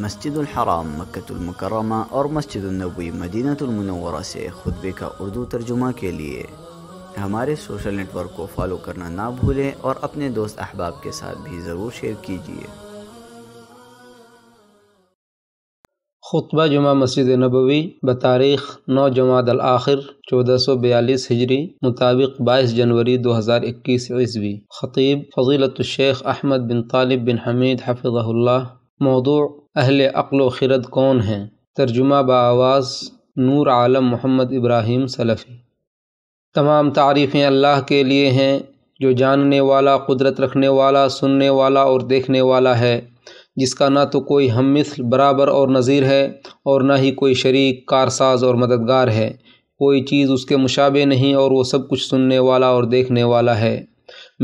मस्जिद हराम मक्तुल और मस्जिद नबी मदीनतुल से खुतबे का उर्दू तर्जुमा के लिए हमारे सोशल नेटवर्क को फॉलो करना ना भूलें और अपने दोस्त अहबाब के साथ भी ज़रूर शेयर कीजिए खुतबा जुमा मस्जिद नबवी तारीख़ नौ जमात आखिर चौदह सौ बयालीस हिजरी मुताबिक बाईस जनवरी दो हज़ार इक्कीस ईस्वी ख़तीब फजीलत अहमद बिन तालिब बिन हमीद हफ़ल्ला मौदू अहल अक्ल खरद कौन है तर्जुमा बआवाज़ नूर आलम मोहम्मद इब्राहिम सलफ़ी तमाम तारीफ़ें अल्लाह के लिए हैं जो जानने वाला कुदरत रखने वाला सुनने वाला और देखने वाला है जिसका ना तो कोई हम मिसल बराबर और नज़ीर है और ना ही कोई शरीक कारसाज और मददगार है कोई चीज़ उसके मुशाबे नहीं और वह सब कुछ सुनने वाला और देखने वाला है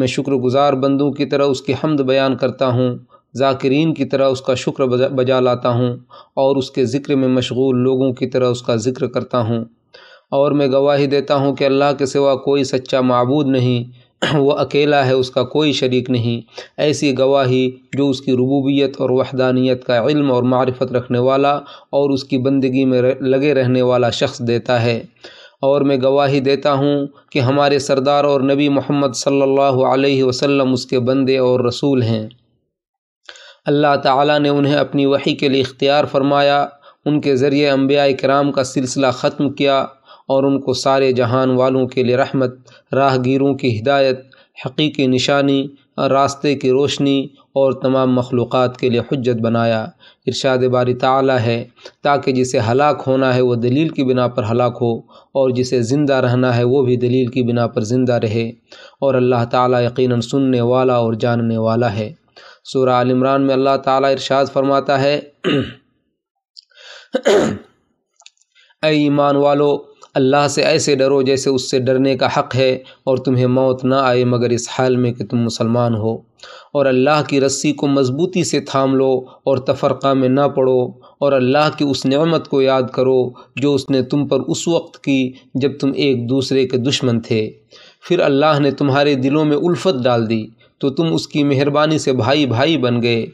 मैं शुक्रगुजार बंदों की तरह उसकी हमद बयान करता हूँ ज़ाकिरीन की तरह उसका शुक्र बजा, बजा लाता हूँ और उसके ज़िक्र में मशगूल लोगों की तरह उसका ज़िक्र करता हूँ और मैं गवाही देता हूँ कि अल्लाह के सिवा कोई सच्चा मबूद नहीं वह अकेला है उसका कोई शरीक नहीं ऐसी गवाही जो उसकी रबूबियत और वहदानियत का इल्म और मारफत रखने वाला और उसकी बंदगी में लगे रहने वाला शख्स देता है और मैं गवाही देता हूँ कि हमारे सरदार और नबी मोहम्मद सल्ला वसलम उसके बंदे और रसूल हैं अल्लाह ताला ने उन्हें अपनी वही के लिए इख्तियार फरमाया उनके ज़रिए अम्बिया कराम का सिलसिला ख़त्म किया और उनको सारे जहान वालों के लिए रहमत राहगीरों की हिदायत हकीकी निशानी रास्ते की रोशनी और तमाम मखलूक़ात के लिए हजत बनाया इरशाद बारी ताला है ताकि जिसे हलाक होना है वह दलील की बिना पर हलाक हो और जिसे ज़िंदा रहना है वो भी दलील की बिना पर ज़िंदा रहे और अल्लाह ताला यकीनन सुनने वाला और जानने वाला है सूर आल इमरान में अल्लाह ताला इरशाद फरमाता है ऐ ईमान वालो अल्लाह से ऐसे डरो जैसे उससे डरने का हक़ है और तुम्हें मौत ना आए मगर इस हाल में कि तुम मुसलमान हो और अल्लाह की रस्सी को मज़बूती से थाम लो और तफरक़ा में ना पड़ो और अल्लाह की उस नमत को याद करो जो उसने तुम पर उस वक्त की जब तुम एक दूसरे के दुश्मन थे फिर अल्लाह ने तुम्हारे दिलों में उल्फत डाल दी तो तुम उसकी मेहरबानी से भाई भाई बन गए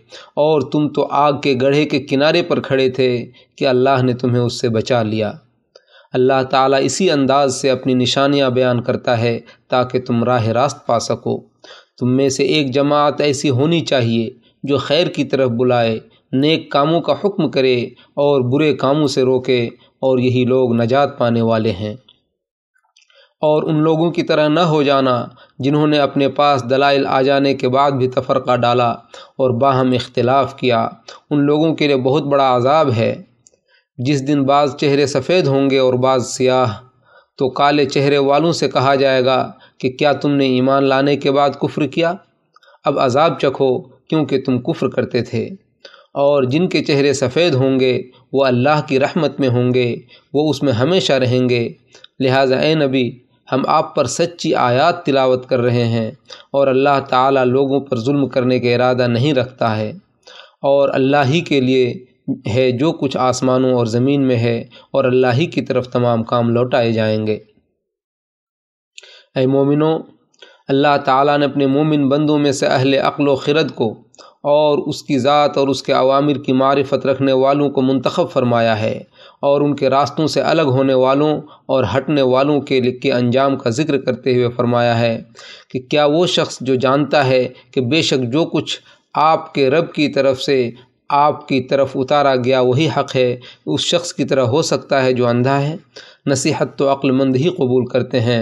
और तुम तो आग के गढ़े के किनारे पर खड़े थे कि अल्लाह ने तुम्हें उससे बचा लिया अल्लाह ताला इसी अंदाज से अपनी निशानियां बयान करता है ताकि तुम राह रास्त पा सको तुम में से एक जमात ऐसी होनी चाहिए जो खैर की तरफ बुलाए नेक कामों का हुक्म करे और बुरे कामों से रोके और यही लोग नजात पाने वाले हैं और उन लोगों की तरह न हो जाना जिन्होंने अपने पास दलाइल आ जाने के बाद भी तफरक़ा डाला और बाहम इख्तलाफ किया उन लोगों के लिए बहुत बड़ा आज़ाब है जिस दिन बाज़ चेहरे सफ़ेद होंगे और बाज़ सियाह तो काले चेहरे वालों से कहा जाएगा कि क्या तुमने ईमान लाने के बाद कुफ्र किया अब अजाब चखो क्योंकि तुम कुफ्र करते थे और जिनके चेहरे सफ़ेद होंगे वो अल्लाह की रहमत में होंगे वो उसमें हमेशा रहेंगे लिहाजा ए नबी हम आप पर सच्ची आयत तिलावत कर रहे हैं और अल्लाह ताला लोगों पर जुल्म करने का इरादा नहीं रखता है और अल्लाह ही के लिए है जो कुछ आसमानों और ज़मीन में है और अल्लाह ही की तरफ तमाम काम लौटाए जाएंगे ऐ मोमिनों अल्लाह ताला ने अपने मोमिन बंदों में से अहल अक्ल खिरद को और उसकी ज़ात और उसके अवामिर की मारफत रखने वालों को मंतखब फरमाया है और उनके रास्तों से अलग होने वालों और हटने वालों के के अंजाम का जिक्र करते हुए फरमाया है कि क्या वो शख्स जो जानता है कि बेशक जो कुछ आपके रब की तरफ से आपकी तरफ उतारा गया वही हक़ है उस शख्स की तरह हो सकता है जो अंधा है नसीहत तो अक्लमंद ही कबूल करते हैं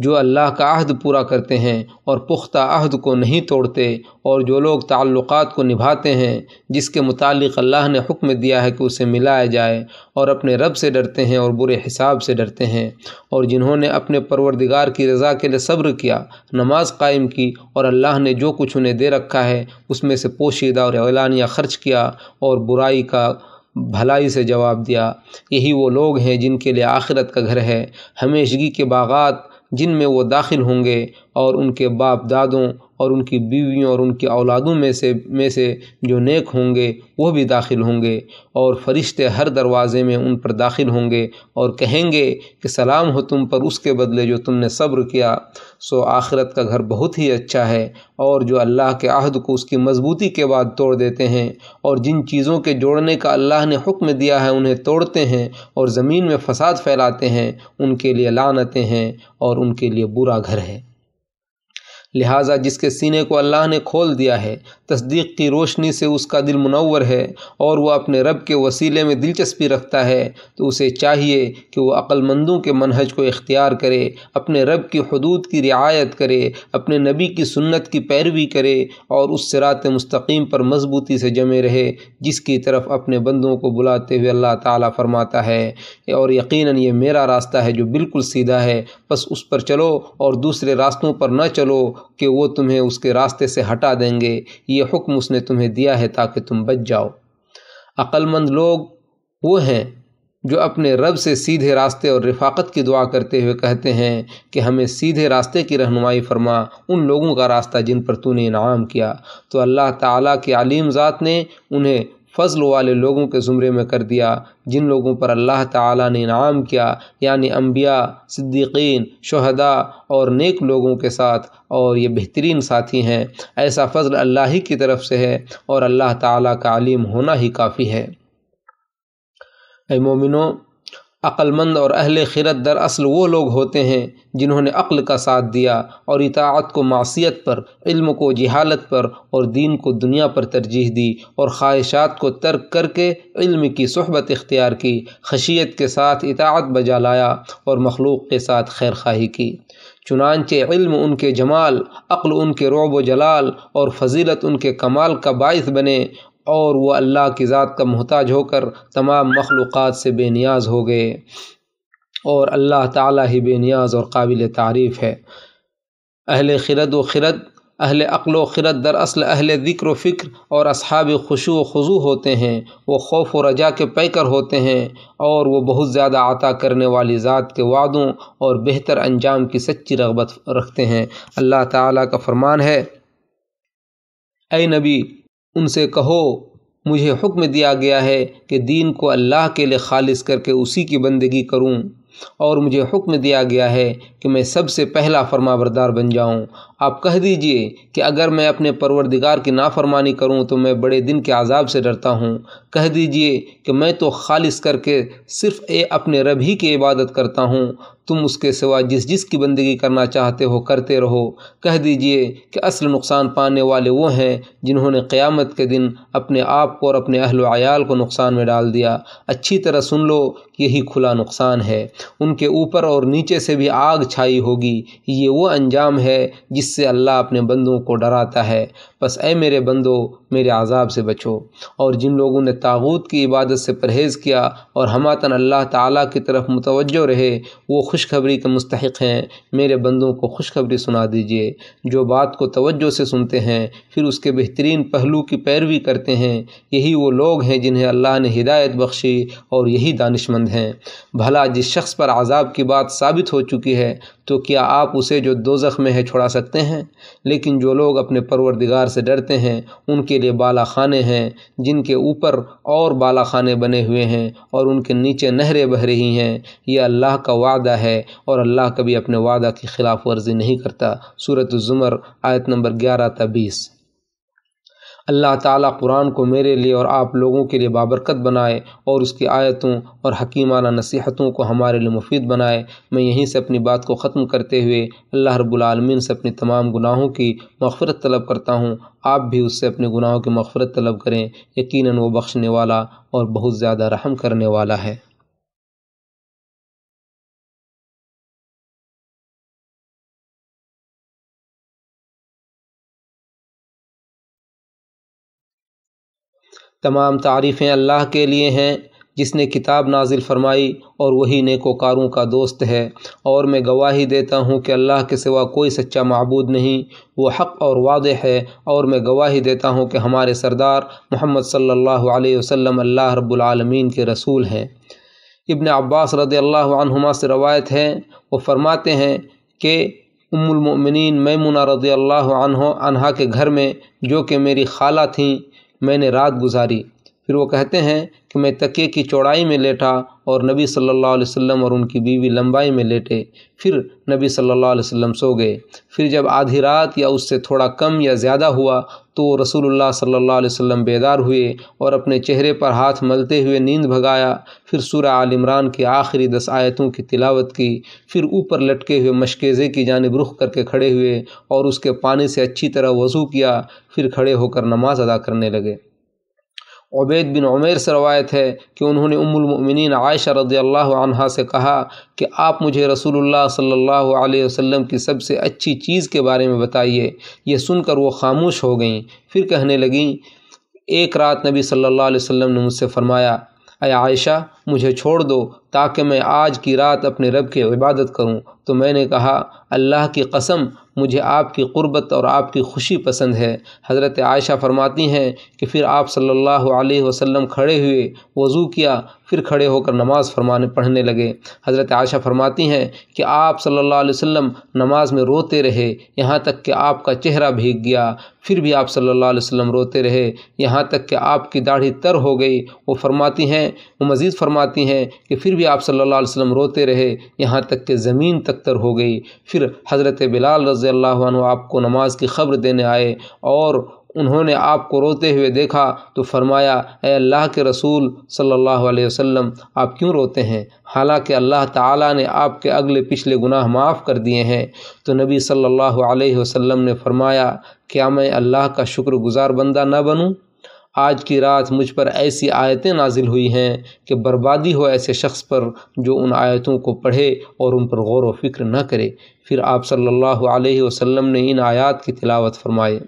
जो अल्लाह का अहद पूरा करते हैं और पुख्ता अहद को नहीं तोड़ते और जो लोग ताल्लुक़ को निभाते हैं जिसके मुतालिक अल्लाह ने हुक्म दिया है कि उसे मिलाया जाए और अपने रब से डरते हैं और बुरे हिसाब से डरते हैं और जिन्होंने अपने परवरदिगार की रज़ा के लिए सब्र किया नमाज कायम की और अल्लाह ने जो कुछ उन्हें दे रखा है उसमें से पोशीदा और एलानिया ख़र्च किया और बुराई का भलाई से जवाब दिया यही वो लोग हैं जिनके लिए आखिरत का घर है हमेशगी के बागात जिनमें वो दाखिल होंगे और उनके बाप दादों और उनकी बीवियों और उनकी औलादों में से में से जो नेक होंगे वह भी दाखिल होंगे और फरिश्ते हर दरवाज़े में उन पर दाखिल होंगे और कहेंगे कि सलाम हो तुम पर उसके बदले जो तुमने सब्र किया सो आखिरत का घर बहुत ही अच्छा है और जो अल्लाह के आहद को उसकी मजबूती के बाद तोड़ देते हैं और जिन चीज़ों के जोड़ने का अल्लाह ने हुक्म दिया है उन्हें तोड़ते हैं और ज़मीन में फसाद फैलाते हैं उनके लिए लानते हैं और उनके लिए बुरा घर है लिहाजा जिसके सीने को अल्लाह ने खोल दिया है तस्दीक की रोशनी से उसका दिल मुनवर है और वह अपने रब के वसीले में दिलचस्पी रखता है तो उसे चाहिए कि वह अक्लमंदों के मनहज को इख्तियार करे अपने रब की हदूद की रियायत करे अपने नबी की सुन्नत की पैरवी करे और उस सिरात मस्तकीम पर मजबूती से जमे रहे जिसकी तरफ अपने बंदों को बुलाते हुए अल्लाह ताला फरमाता है और यकीनन ये मेरा रास्ता है जो बिल्कुल सीधा है बस उस पर चलो और दूसरे रास्तों पर न चलो कि वो तुम्हें उसके रास्ते से हटा देंगे ये हुक्म उसने तुम्हें दिया है ताकि तुम बच जाओ अक्लमंद लोग वो हैं जो अपने रब से सीधे रास्ते और रिफाकत की दुआ करते हुए कहते हैं कि हमें सीधे रास्ते की रहनुमाई फरमा उन लोगों का रास्ता जिन पर तूने इनाम किया तो अल्लाह ताला के आलिम ज़ात ने उन्हें फ़ज़ल वाले लोगों के ज़ुमरे में कर दिया जिन लोगों पर अल्लाह ताला ने इनाम किया यानी अम्बिया सिद्दीकीन शहदा और नेक लोगों के साथ और ये बेहतरीन साथी हैं ऐसा फ़ज़ल अल्लाह ही की तरफ से है और अल्लाह ताला का आलिम होना ही काफ़ी है मोमिनों अक्लमंद और अहल खिरत दरअसल वो लोग होते हैं जिन्होंने अक्ल का साथ दिया और इताअत को मासीत पर इल्म को जहालत पर और दीन को दुनिया पर तरजीह दी और ख्वाहिशात को तर्क करके इल्म की सहबत इख्तियार की खशियत के साथ इताअत बजा लाया और मखलूक के साथ खैर खाही की चुनानचे इल्म उनके जमाल अक्ल उनके रोब जलाल और फजीलत उनके कमाल का बायस बने और वह अल्लाह की ज़ात का मोहताज होकर तमाम मखलूक़ात से बेनियाज हो गए और अल्लाह ताला ही बेनियाज और काबिल तारीफ़ है अहल खिरद व खिरद अहल अक्ल व दरअसल अहल ज़िक्र फ़िक्र और असहाब खुशु खजू होते हैं वो खौफ व रजा के पैकर होते हैं और वो बहुत ज़्यादा आता करने वाली ज़ात के वादों और बेहतर अंजाम की सच्ची रगबत रखते हैं अल्लाह ताला का फरमान है ए नबी उनसे कहो मुझे हुक्म दिया गया है कि दीन को अल्लाह के लिए खालिस करके उसी की बंदगी करूं और मुझे हुक्म दिया गया है कि मैं सबसे पहला फरमाबरदार बन जाऊं आप कह दीजिए कि अगर मैं अपने परवरदिगार की नाफरमानी करूं तो मैं बड़े दिन के आज़ाब से डरता हूं कह दीजिए कि मैं तो खालिस करके सिर्फ़ ए अपने रब ही की इबादत करता हूं तुम उसके सिवा जिस जिस की बंदगी करना चाहते हो करते रहो कह दीजिए कि असल नुकसान पाने वाले वो हैं जिन्होंने क़्यामत के दिन अपने आप को और अपने अहल आयाल को नुकसान में डाल दिया अच्छी तरह सुन लो यही खुला नुकसान है उनके ऊपर और नीचे से भी आग छाई होगी ये वो अंजाम है जिस इससे अल्लाह अपने बंदों को डराता है बस ए मेरे बंदो मेरे आज़ाब से बचो और जिन लोगों ने तागूत की इबादत से परहेज़ किया और हमातन अल्लाह ताला की तरफ मुतवजो रहे वो खुशखबरी के मुस्तक हैं मेरे बंदों को खुशखबरी सुना दीजिए जो बात को तवज्जो से सुनते हैं फिर उसके बेहतरीन पहलू की पैरवी करते हैं यही वो लोग हैं जिन्हें अल्लाह ने हिदायत बख्शी और यही दानशमंद हैं भला जिस शख्स पर आज़ाब की बात साबित हो चुकी है तो क्या आप उसे जो दो में है छुड़ा सकते हैं लेकिन जो लोग अपने परवरदिगार से डरते हैं उनके के लिए बाला खाने हैं जिनके ऊपर और बाला खाने बने हुए हैं और उनके नीचे नहरें बह रही हैं यह अल्लाह का वादा है और अल्लाह कभी अपने वादा की खिलाफ वर्जी नहीं करता सूरत ज़ुमर आयत नंबर ग्यारह तबीस अल्लाह ताला कुरान को मेरे लिए और आप लोगों के लिए बाबरकत बनाए और उसकी आयतों और हकीमाना नसीहतों को हमारे लिए मुफीद बनाए मैं यहीं से अपनी बात को ख़त्म करते हुए अल्लाह रब्लमिन से अपने तमाम गुनाहों की मफ़रत तलब करता हूँ आप भी उससे अपने गुनाहों की मफ़रत तलब करें यकीन वो बख्शने वाला और बहुत ज़्यादा रहम करने वाला है तमाम तारीफ़ें अल्लाह के लिए हैं जिसने किताब नाजिल फरमाई और वही नेकोकारों का दोस्त है और मैं गवाही देता हूँ कि अल्लाह के सिवा कोई सच्चा मबूद नहीं वो हक़ और वाद है और मैं गवाही देता हूँ कि हमारे सरदार मोहम्मद सल्लल्लाहु अलैहि वसल्लम अल्लाह रब्बुल आलमीन के रसूल हैं इबन अब्बास रदी से रवायत है वो फरमाते हैं कि उम्मिन मैमुना रज़ी अल्लाह के घर में जो कि मेरी खाला थीं मैंने रात गुजारी फिर वो कहते हैं कि मैं तके की चौड़ाई में लेटा और नबी सल्लल्लाहु अलैहि वसल्लम और उनकी बीवी लंबाई में लेटे फिर नबी सल्लल्लाहु अलैहि वसल्लम सो गए फिर जब आधी रात या उससे थोड़ा कम या ज़्यादा हुआ तो रसूलुल्लाह सल्लल्लाहु अलैहि वसल्लम बेदार हुए और अपने चेहरे पर हाथ मलते हुए नींद भगाया फिर सूर्य आल इमरान की आखिरी दस आयतों की तिलावत की फिर ऊपर लटके हुए मशकेज़े की जानब रुख करके खड़े हुए और उसके पानी से अच्छी तरह वज़ू किया फिर खड़े होकर नमाज़ अदा करने लगे उबैद बिन उमेर से रवायत है कि उन्होंने उम्मिन आयशा रदी अल्लाह अनहा से कहा कि आप मुझे रसूलुल्लाह सल्लल्लाहु अलैहि वसल्लम की सबसे अच्छी चीज़ के बारे में बताइए यह सुनकर वो खामोश हो गईं फिर कहने लगें एक रात नबी सल्लल्लाहु अलैहि वसल्लम ने मुझसे फ़रमाया अय आयशा मुझे छोड़ दो ताकि मैं आज की रात अपने रब की इबादत करूं तो मैंने कहा अल्लाह की कसम मुझे आपकी क़ुरबत और आपकी खुशी पसंद है हज़रत आयशा फरमाती हैं कि फिर आप सल्लल्लाहु अलैहि वसल्लम खड़े हुए वज़ू किया फिर खड़े होकर नमाज़ फरमाने पढ़ने लगे हज़रत आयशा फरमाती हैं कि आप सल्लल्लाहु अलैहि वसल्लम नमाज में रोते रहे यहाँ तक कि आपका चेहरा भीग गया फिर भी आप सल्लल्लाहु अलैहि वसल्लम रोते रहे यहाँ तक कि आपकी दाढ़ी तर हो गई वो फरमाती हैं वो मज़ीद फरमाती हैं कि फिर भी आप सल्लल्लाहु अलैहि वसल्लम रोते रहे यहाँ तक कि ज़मीन तख्तर हो गई फिर हज़रत बिलाल रज़ी अल्लाह आपको नमाज की खबर देने आए और उन्होंने आपको रोते हुए देखा तो फरमाया अल्लाह के रसूल सल्लल्लाहु अलैहि वसल्लम आप क्यों रोते हैं हालांकि अल्लाह ताला ने आपके अगले पिछले गुनाह माफ़ कर दिए हैं तो नबी सल्लल्लाहु अलैहि वसल्लम ने फरमाया क्या मैं अल्लाह का शुक्रगुजार बंदा न बनूँ आज की रात मुझ पर ऐसी आयतें नाजिल हुई हैं कि बर्बादी हो ऐसे शख्स पर जो उन आयतों को पढ़े और उन पर गौर व फिक्र न करे फिर आप सल्लल्लाहु अलैहि वसल्लम ने इन आयत की तिलावत फरमाए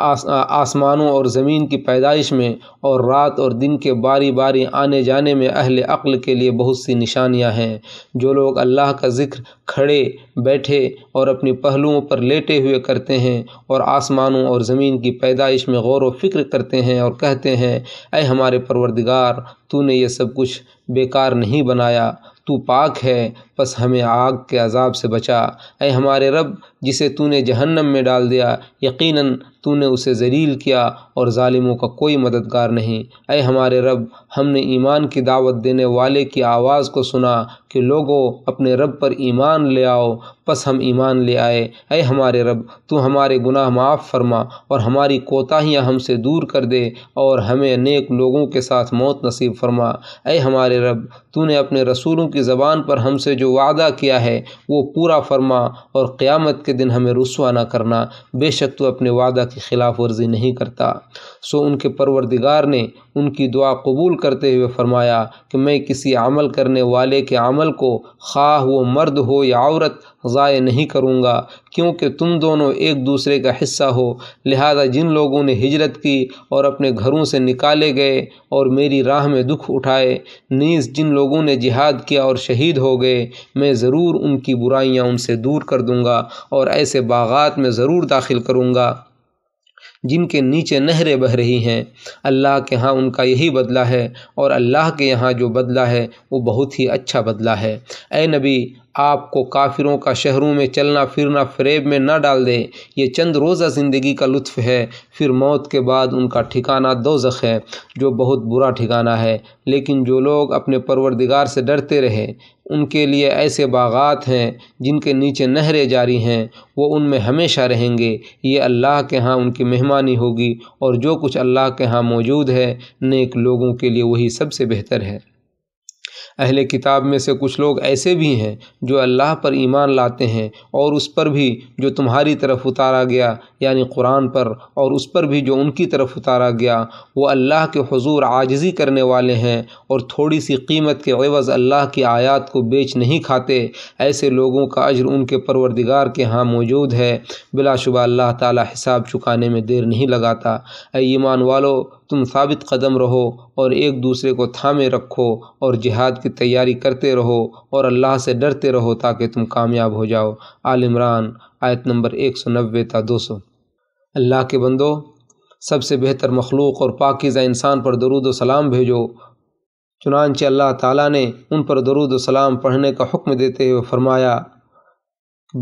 आस, आसमानों और ज़मीन की पैदाइश में और रात और दिन के बारी बारी आने जाने में अहल अक्ल के लिए बहुत सी निशानियां हैं जो लोग अल्लाह का ज़िक्र खड़े बैठे और अपने पहलुओं पर लेटे हुए करते हैं और आसमानों और ज़मीन की पैदाइश में गौर व फिक्र करते हैं और कहते हैं अय हमारे परवरदिगार तूने ये सब कुछ बेकार नहीं बनाया तू पाक है बस हमें आग के अजाब से बचा अय हमारे रब जिसे तूने जहन्नम में डाल दिया यकीनन तूने उसे जलील किया और ालिमों का कोई मददगार नहीं अय हमारे रब हमने ईमान की दावत देने वाले की आवाज़ को सुना कि लोगों अपने रब पर ईमान ले आओ बस हम ईमान ले आए अय हमारे रब तू हमारे गुनाह माफ़ फरमा और हमारी कोताहियाँ हमसे दूर कर दे और हमें नेक लोगों के साथ मौत नसीब फरमा अय हमारे रब तूने अपने रसूलों की ज़बान पर हमसे जो वादा किया है वो पूरा फरमा और क़्यामत के दिन हमें रसवा ना करना बेशक तू अपने वादा की खिलाफ वर्जी नहीं करता सो उनके परवरदिगार ने उनकी दुआ कबूल करते हुए फरमाया कि मैं किसी अमल करने वाले के अमल को खा वो मर्द हो या औरत ज़ाय नहीं करूँगा क्योंकि तुम दोनों एक दूसरे का हिस्सा हो लिहाजा जिन लोगों ने हिजरत की और अपने घरों से निकाले गए और मेरी राह में दुख उठाए नीज जिन लोगों ने जिहाद किया और शहीद हो गए मैं ज़रूर उनकी बुराइयाँ उनसे दूर कर दूँगा और ऐसे बागात में ज़रूर दाखिल करूँगा जिनके नीचे नहरें बह रही हैं अल्लाह के यहाँ उनका यही बदला है और अल्लाह के यहाँ जो बदला है वो बहुत ही अच्छा बदला है ए नबी आपको काफिरों का शहरों में चलना फिरना फ्रेब में न डाल दे ये चंद रोज़ा ज़िंदगी का लुत्फ़ है फिर मौत के बाद उनका ठिकाना जख है जो बहुत बुरा ठिकाना है लेकिन जो लोग अपने परवरदिगार से डरते रहे उनके लिए ऐसे बागात हैं जिनके नीचे नहरें जारी हैं वो उनमें हमेशा रहेंगे ये अल्लाह के यहाँ उनकी मेहमानी होगी और जो कुछ अल्लाह के यहाँ मौजूद है नेक लोगों के लिए वही सबसे बेहतर है अहले किताब में से कुछ लोग ऐसे भी हैं जो अल्लाह पर ईमान लाते हैं और उस पर भी जो तुम्हारी तरफ़ उतारा गया यानी कुरान पर और उस पर भी जो उनकी तरफ उतारा गया वो अल्लाह के हजूर आजजी करने वाले हैं और थोड़ी सी कीमत के एवज़ अल्लाह की आयात को बेच नहीं खाते ऐसे लोगों का अजर उनके परवरदिगार के यहाँ मौजूद है बिलाशुबा अल्लाह ताला हिसाब चुकाने में देर नहीं लगाता ईमान वालो तुम साबित कदम रहो और एक दूसरे को थामे रखो और जिहाद की तैयारी करते रहो और अल्लाह से डरते रहो ताकि तुम कामयाब हो जाओ आल इमरान आयत नंबर एक सौ नब्बे था दो सौ अल्लाह के बंदो सबसे बेहतर मखलूक और पाकिज़ा इंसान पर दरुद सलाम भेजो चुनानचे अल्लाह ताला ने उन पर दरुद सलाम पढ़ने का हुक्म देते हुए फरमाया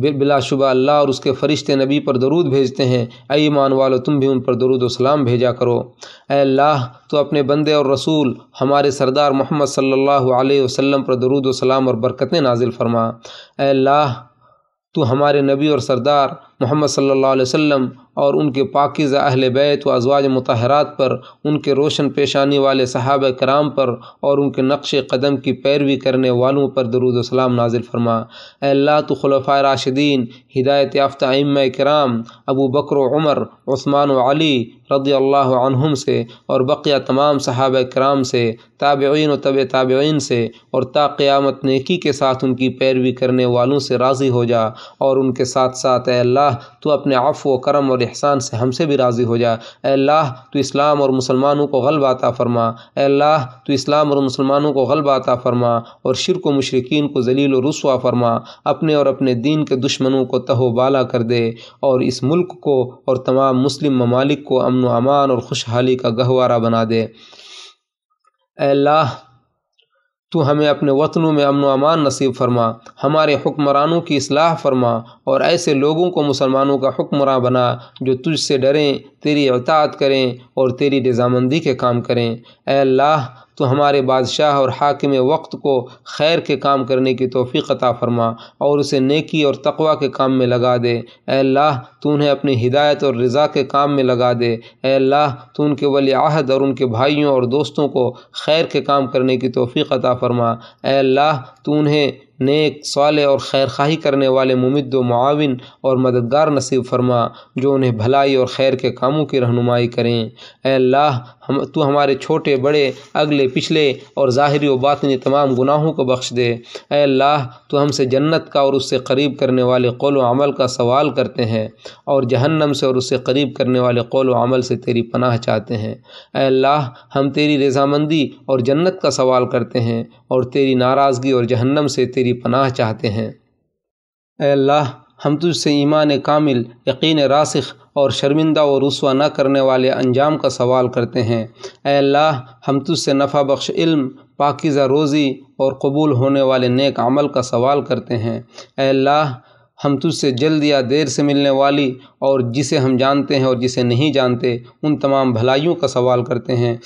बिलाशुबा अल्लाह और उसके फ़रिश्ते नबी पर दरूद भेजते हैं अई ईमान वालो तुम भी उन पर दरूद सलाम भेजा करो अल्लाह तो अपने बंदे और रसूल हमारे सरदार मोहम्मद सल्लल्लाहु अलैहि वसल्लम पर दरूद सलाम और बरकतें नाजिल फरमा अल्लाह तो हमारे नबी और सरदार मोहम्मद सल्लल्लाहु अलैहि वसल्लम और उनके पाकिज़ अहल बैत व अजवाज मतहरात पर उनके रोशन पेशानी वाले सहाब कराम पर और उनके नक्श कदम की पैरवी करने वालों पर सलाम नाजिल फरमा अल्लाह तो खलफ़ा राशिदीन हिदायत याफ़्ता इम कराम अबू बकर उमर उस्मान अली रदी से और बक़िया तमाम सहाब कराम से ताबेन व तब ताबीन से और ताक़्यामत नेकी के साथ उनकी पैरवी करने वालों से राज़ी हो जा और उनके साथ साथ अल्लाह अल्लाह तो अपने आफ़ व करम और एहसान से हमसे भी राज़ी हो जा अल्लाह तो इस्लाम और मुसलमानों को गलब आता फरमा अल्लाह तो इस्लाम और मुसलमानों को गलब आता फरमा और शिरक व मशरकिन को जलील व रसुआ फरमा अपने और अपने दीन के दुश्मनों को तहो बाला कर दे और इस मुल्क को और तमाम मुस्लिम ममालिक को अमन अमान और खुशहाली का गहवारा बना दे अल्लाह तो हमें अपने वतनों में अमन अमान नसीब फरमा हमारे हुक्मरानों की असलाह फरमा और ऐसे लोगों को मुसलमानों का हुक्मरान बना जो तुझसे डरें तेरी अवतात करें और तेरी रजामंदी के काम करें अल्लाह तो हमारे बादशाह और हाकिम वक्त को खैर के काम करने की तोफ़ी अता फरमा और उसे नेकी और तकवा के काम में लगा दे अल्लाह तू उन्हें अपनी हिदायत और रज़ा के काम में लगा दे अल्लाह तू उनके वली आहद और उनके भाइयों और दोस्तों को खैर के काम करने की तोफ़ी अता फरमा अल्लाह तू उन्हें नेक साल और खैर खाही करने वाले मुमद मुआवन और मददगार नसीब फरमा जो उन्हें भलाई और खैर के कामों की रहनुमाई करें अल्लाह हम तो हमारे छोटे बड़े अगले पिछले और ज़ाहरी वातनी तमाम गुनाहों को बख्श दे अल्लाह तो हमसे जन्नत का और उससे करीब करने वाले कौल अमल का सवाल करते हैं और जहन्नम से और उससे करीब करने वाले कौल अमल से तेरी पनाह चाहते हैं अल्लाह हम तेरी रजामंदी और जन्नत का सवाल करते हैं और तेरी नाराज़गी और जहन्नम से तेरी तेरी पनाह चाहते हैं अल्लाह हम तुझसे ईमान कामिल यकीन रासिख और शर्मिंदा और रसवा न करने वाले अंजाम का सवाल करते हैं अल्लाह हम तुझसे नफ़ा बख्श इल्म पाकिज़ा रोज़ी और कबूल होने वाले नेक अमल का सवाल करते हैं अल्लाह हम तुझसे जल्द या देर से मिलने वाली और जिसे हम जानते हैं और जिसे नहीं जानते उन तमाम भलाइयों का सवाल करते हैं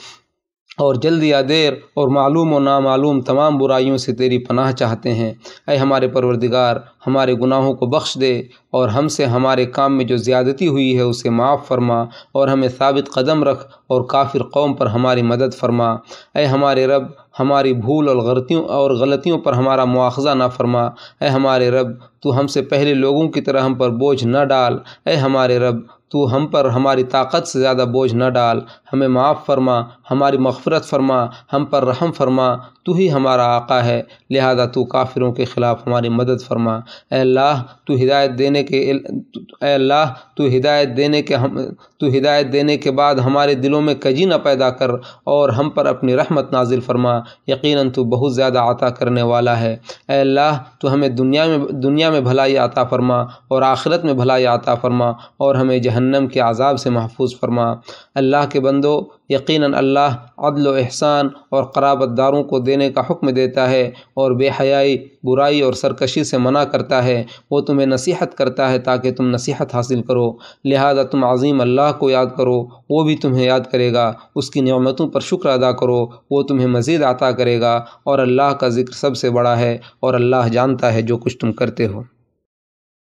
और जल्द या देर और मालूम और नामालूम तमाम बुराइयों से तेरी पनाह चाहते हैं अय हमारे परवरदिगार हमारे गुनाहों को बख्श दे और हमसे हमारे काम में जो ज़्यादती हुई है उसे माफ़ फरमा और हमें साबित कदम रख और काफिर कौम पर हमारी मदद फरमा ए हमारे रब हमारी भूल और गलतियों और गलतियों पर हमारा मुआवजा ना फरमा ए हमारे रब तू हमसे पहले लोगों की तरह हम पर बोझ न डाल ए हमारे रब तू हम पर हमारी ताकत से ज़्यादा बोझ न डाल हमें माफ़ फरमा हमारी मफफरत फरमा हम पर रहम फरमा तू ही हमारा आका है लिहाजा तू काफिरों के ख़िलाफ़ हमारी मदद फरमा अल्लाह तू हिदायत देने के अल्लाह तो हिदायत देने के हम तू हिदायत देने के बाद हमारे दिलों में कजीना पैदा कर और हम पर अपनी रहमत नाजिल फरमा यकीनन तो बहुत ज़्यादा आता करने वाला है अल्लाह तो हमें दुनिया में दुनिया में भलाई आता फरमा और आखिरत में भलाई आता फरमा और हमें जहन्नम के आज़ाब से महफूज फरमा अल्लाह के बंदो यकीनन अल्लाह अदल एहसान और दारों को देने का हुक्म देता है और बेहयाई बुराई और सरकशी से मना करता है वो तुम्हें नसीहत करता है ताकि तुम नसीहत हासिल करो लिहाजा तुम अज़ीम अल्लाह को याद करो वो भी तुम्हें याद करेगा उसकी नियामतों पर शुक्र अदा करो वो तुम्हें मज़ीद अता करेगा और अल्लाह का ज़िक्र सबसे बड़ा है और अल्लाह जानता है जो कुछ तुम करते हो